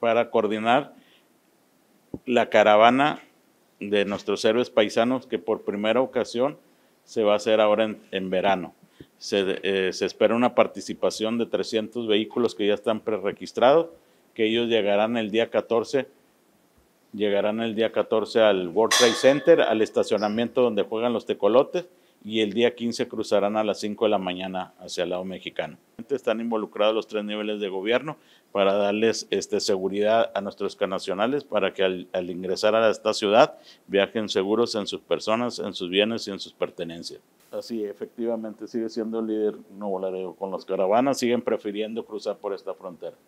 para coordinar la caravana de nuestros héroes paisanos que por primera ocasión se va a hacer ahora en, verano. Eh, se, espera una participación de 300 vehículos que ya están preregistrados, que ellos llegarán el día 14, llegarán el día 14 al World Trade Center, al estacionamiento donde juegan los tecolotes, y el día 15 cruzarán a las 5 de la mañana hacia el lado mexicano. Están involucrados los tres niveles de gobierno para darles este, seguridad a nuestros canacionales para que al, ingresar a esta ciudad viajen seguros en sus personas, en sus bienes y en sus pertenencias. Así, efectivamente, sigue siendo el líder No Laredo. Con las caravanas siguen prefiriendo cruzar por esta frontera.